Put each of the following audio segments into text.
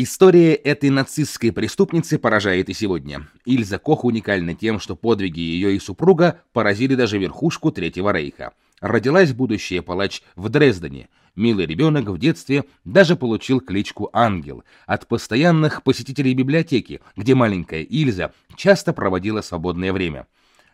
История этой нацистской преступницы поражает и сегодня. Ильза Кох уникальна тем, что подвиги ее и супруга поразили даже верхушку Третьего Рейха. Родилась будущая палач в Дрездене. Милый ребенок в детстве даже получил кличку Ангел от постоянных посетителей библиотеки, где маленькая Ильза часто проводила свободное время.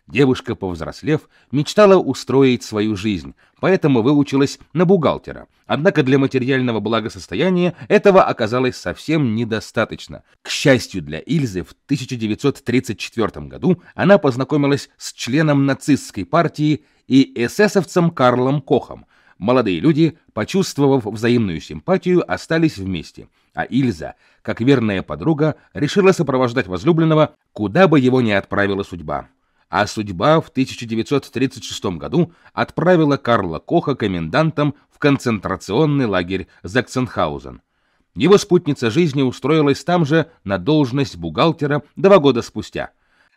Девушка, повзрослев, мечтала устроить свою жизнь, поэтому выучилась на бухгалтера. Однако для материального благосостояния этого оказалось совсем недостаточно. К счастью для Ильзы, в 1934 году она познакомилась с членом нацистской партии и эсэсовцем Карлом Кохом. Молодые люди, почувствовав взаимную симпатию, остались вместе, а Ильза, как верная подруга, решила сопровождать возлюбленного, куда бы его ни отправила судьба а судьба в 1936 году отправила Карла Коха комендантом в концентрационный лагерь Заксенхаузен. Его спутница жизни устроилась там же на должность бухгалтера два года спустя.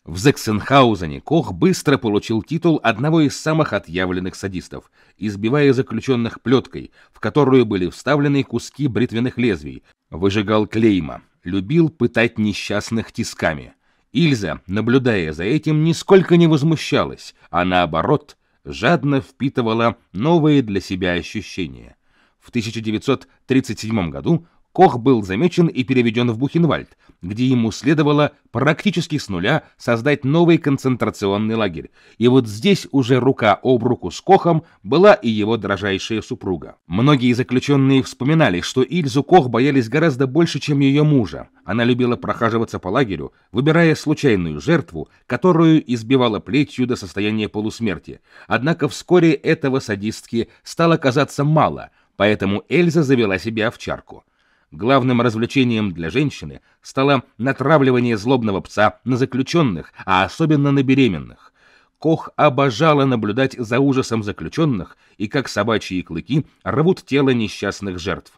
В Заксенхаузене Кох быстро получил титул одного из самых отъявленных садистов, избивая заключенных плеткой, в которую были вставлены куски бритвенных лезвий, выжигал клейма, любил пытать несчастных тисками – Ильза, наблюдая за этим, нисколько не возмущалась, а наоборот, жадно впитывала новые для себя ощущения. В 1937 году Кох был замечен и переведен в Бухенвальд, где ему следовало практически с нуля создать новый концентрационный лагерь. И вот здесь уже рука об руку с Кохом была и его дрожайшая супруга. Многие заключенные вспоминали, что Ильзу Кох боялись гораздо больше, чем ее мужа. Она любила прохаживаться по лагерю, выбирая случайную жертву, которую избивала плетью до состояния полусмерти. Однако вскоре этого садистки стало казаться мало, поэтому Эльза завела себе овчарку. Главным развлечением для женщины стало натравливание злобного пса на заключенных, а особенно на беременных. Кох обожала наблюдать за ужасом заключенных и как собачьи клыки рвут тело несчастных жертв.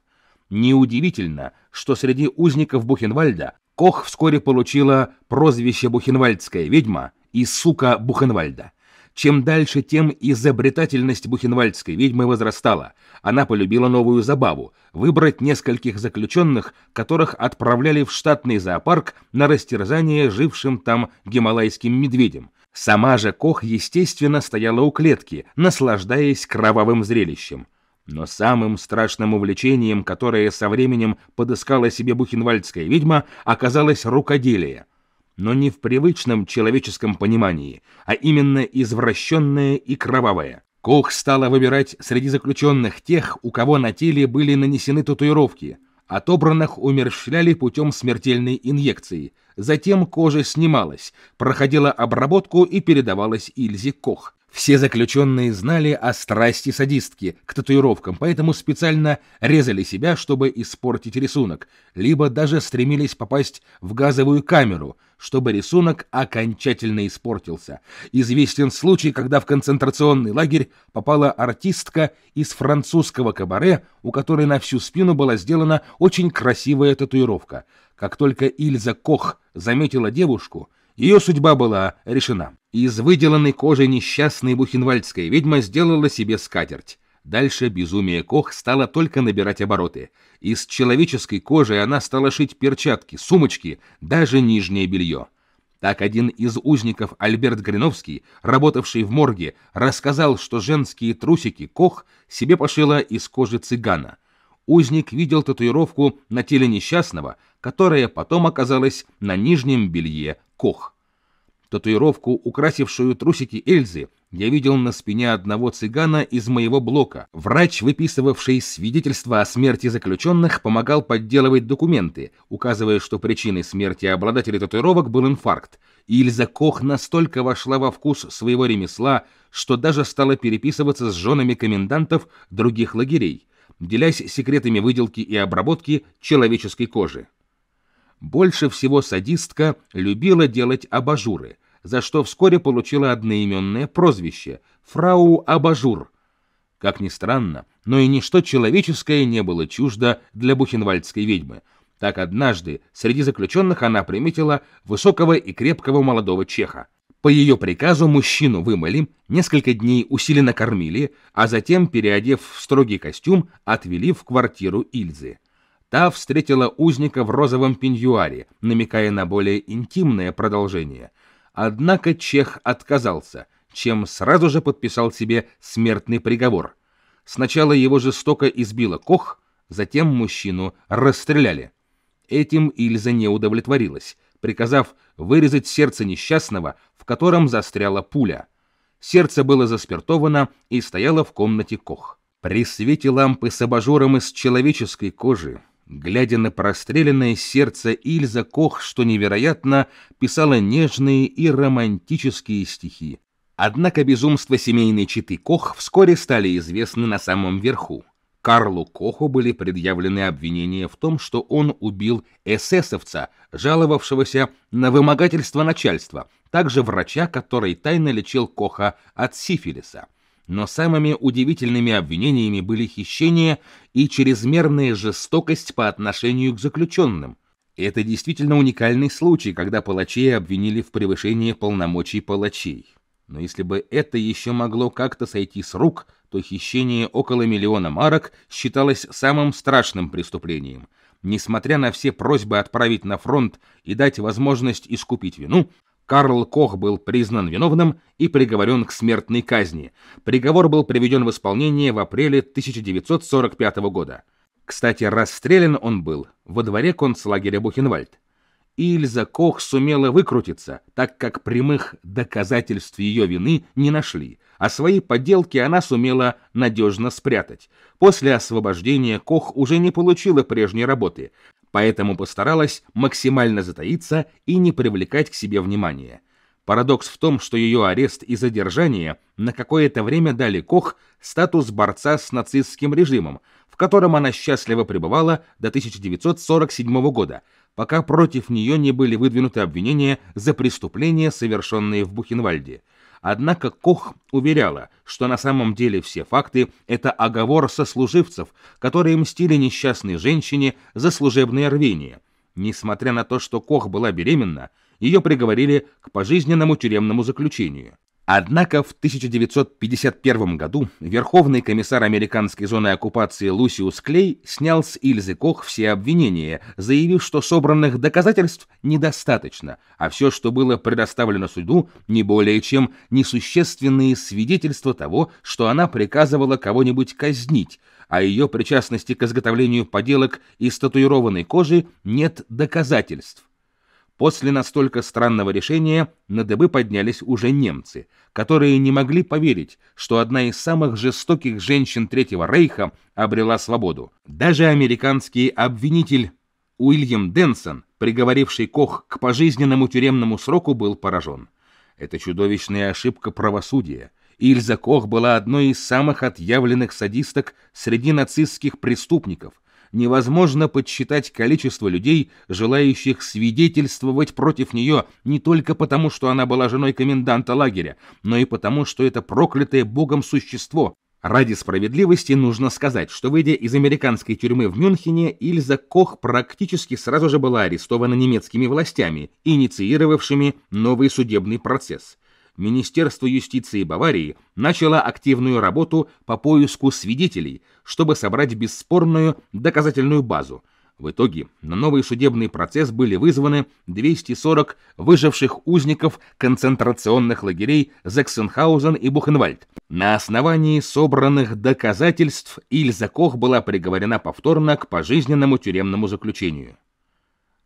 Неудивительно, что среди узников Бухенвальда Кох вскоре получила прозвище «Бухенвальдская ведьма» и «Сука Бухенвальда». Чем дальше, тем изобретательность бухенвальдской ведьмы возрастала. Она полюбила новую забаву – выбрать нескольких заключенных, которых отправляли в штатный зоопарк на растерзание жившим там гималайским медведем. Сама же Кох, естественно, стояла у клетки, наслаждаясь кровавым зрелищем. Но самым страшным увлечением, которое со временем подыскала себе бухенвальдская ведьма, оказалось рукоделие – но не в привычном человеческом понимании, а именно извращенное и кровавое. Кох стала выбирать среди заключенных тех, у кого на теле были нанесены татуировки. Отобранных умерщвляли путем смертельной инъекции. Затем кожа снималась, проходила обработку и передавалась Ильзе Кох. Все заключенные знали о страсти садистки к татуировкам, поэтому специально резали себя, чтобы испортить рисунок, либо даже стремились попасть в газовую камеру, чтобы рисунок окончательно испортился. Известен случай, когда в концентрационный лагерь попала артистка из французского кабаре, у которой на всю спину была сделана очень красивая татуировка. Как только Ильза Кох заметила девушку, ее судьба была решена. Из выделанной кожи несчастной бухенвальдской ведьма сделала себе скатерть. Дальше безумие Кох стало только набирать обороты. Из человеческой кожи она стала шить перчатки, сумочки, даже нижнее белье. Так один из узников Альберт Гриновский, работавший в морге, рассказал, что женские трусики Кох себе пошила из кожи цыгана. Узник видел татуировку на теле несчастного, которая потом оказалась на нижнем белье Кох. Татуировку, украсившую трусики Эльзы, я видел на спине одного цыгана из моего блока. Врач, выписывавший свидетельства о смерти заключенных, помогал подделывать документы, указывая, что причиной смерти обладателя татуировок был инфаркт. И Ильза Кох настолько вошла во вкус своего ремесла, что даже стала переписываться с женами комендантов других лагерей, делясь секретами выделки и обработки человеческой кожи. Больше всего садистка любила делать абажуры – за что вскоре получила одноименное прозвище «Фрау Абажур». Как ни странно, но и ничто человеческое не было чуждо для бухенвальдской ведьмы. Так однажды среди заключенных она приметила высокого и крепкого молодого чеха. По ее приказу мужчину вымыли, несколько дней усиленно кормили, а затем, переодев в строгий костюм, отвели в квартиру Ильзы. Та встретила узника в розовом пеньюаре, намекая на более интимное продолжение – Однако чех отказался, чем сразу же подписал себе смертный приговор. Сначала его жестоко избила Кох, затем мужчину расстреляли. Этим Ильза не удовлетворилась, приказав вырезать сердце несчастного, в котором застряла пуля. Сердце было заспиртовано и стояло в комнате Кох. При свете лампы с абажуром из человеческой кожи Глядя на простреленное сердце, Ильза Кох, что невероятно, писала нежные и романтические стихи. Однако безумство семейной читы Кох вскоре стали известны на самом верху. Карлу Коху были предъявлены обвинения в том, что он убил эсэсовца, жаловавшегося на вымогательство начальства, также врача, который тайно лечил Коха от сифилиса. Но самыми удивительными обвинениями были хищение и чрезмерная жестокость по отношению к заключенным. Это действительно уникальный случай, когда палачей обвинили в превышении полномочий палачей. Но если бы это еще могло как-то сойти с рук, то хищение около миллиона марок считалось самым страшным преступлением. Несмотря на все просьбы отправить на фронт и дать возможность искупить вину, Карл Кох был признан виновным и приговорен к смертной казни. Приговор был приведен в исполнение в апреле 1945 года. Кстати, расстрелян он был во дворе концлагеря Бухенвальд. Ильза Кох сумела выкрутиться, так как прямых доказательств ее вины не нашли, а свои подделки она сумела надежно спрятать. После освобождения Кох уже не получила прежней работы поэтому постаралась максимально затаиться и не привлекать к себе внимания. Парадокс в том, что ее арест и задержание на какое-то время дали Кох статус борца с нацистским режимом, в котором она счастливо пребывала до 1947 года, пока против нее не были выдвинуты обвинения за преступления, совершенные в Бухенвальде. Однако Кох уверяла, что на самом деле все факты – это оговор сослуживцев, которые мстили несчастной женщине за служебное рвение. Несмотря на то, что Кох была беременна, ее приговорили к пожизненному тюремному заключению. Однако в 1951 году Верховный комиссар американской зоны оккупации Лусиус Клей снял с Ильзы Кох все обвинения, заявив, что собранных доказательств недостаточно, а все, что было предоставлено суду, не более чем несущественные свидетельства того, что она приказывала кого-нибудь казнить, а ее причастности к изготовлению поделок из татуированной кожи нет доказательств. После настолько странного решения на дыбы поднялись уже немцы, которые не могли поверить, что одна из самых жестоких женщин Третьего Рейха обрела свободу. Даже американский обвинитель Уильям Денсон, приговоривший Кох к пожизненному тюремному сроку, был поражен. Это чудовищная ошибка правосудия. Ильза Кох была одной из самых отъявленных садисток среди нацистских преступников – невозможно подсчитать количество людей, желающих свидетельствовать против нее не только потому, что она была женой коменданта лагеря, но и потому, что это проклятое богом существо. Ради справедливости нужно сказать, что выйдя из американской тюрьмы в Мюнхене, Ильза Кох практически сразу же была арестована немецкими властями, инициировавшими новый судебный процесс – Министерство юстиции Баварии начало активную работу по поиску свидетелей, чтобы собрать бесспорную доказательную базу. В итоге на новый судебный процесс были вызваны 240 выживших узников концентрационных лагерей Заксенхаузен и Бухенвальд. На основании собранных доказательств Ильза Кох была приговорена повторно к пожизненному тюремному заключению.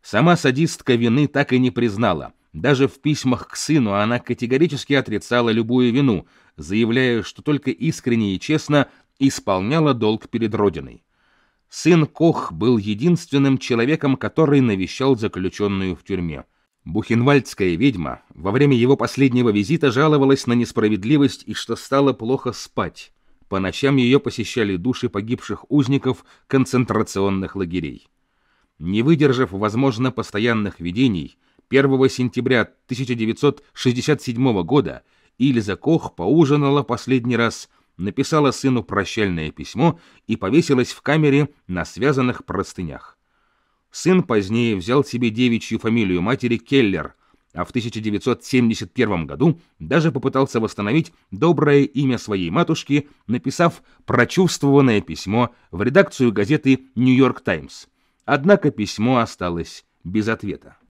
Сама садистка вины так и не признала – даже в письмах к сыну она категорически отрицала любую вину, заявляя, что только искренне и честно исполняла долг перед родиной. Сын Кох был единственным человеком, который навещал заключенную в тюрьме. Бухенвальдская ведьма во время его последнего визита жаловалась на несправедливость и что стало плохо спать. По ночам ее посещали души погибших узников концентрационных лагерей. Не выдержав, возможно, постоянных видений, 1 сентября 1967 года Ильза Кох поужинала последний раз, написала сыну прощальное письмо и повесилась в камере на связанных простынях. Сын позднее взял себе девичью фамилию матери Келлер, а в 1971 году даже попытался восстановить доброе имя своей матушки, написав прочувствованное письмо в редакцию газеты «Нью-Йорк Таймс». Однако письмо осталось без ответа.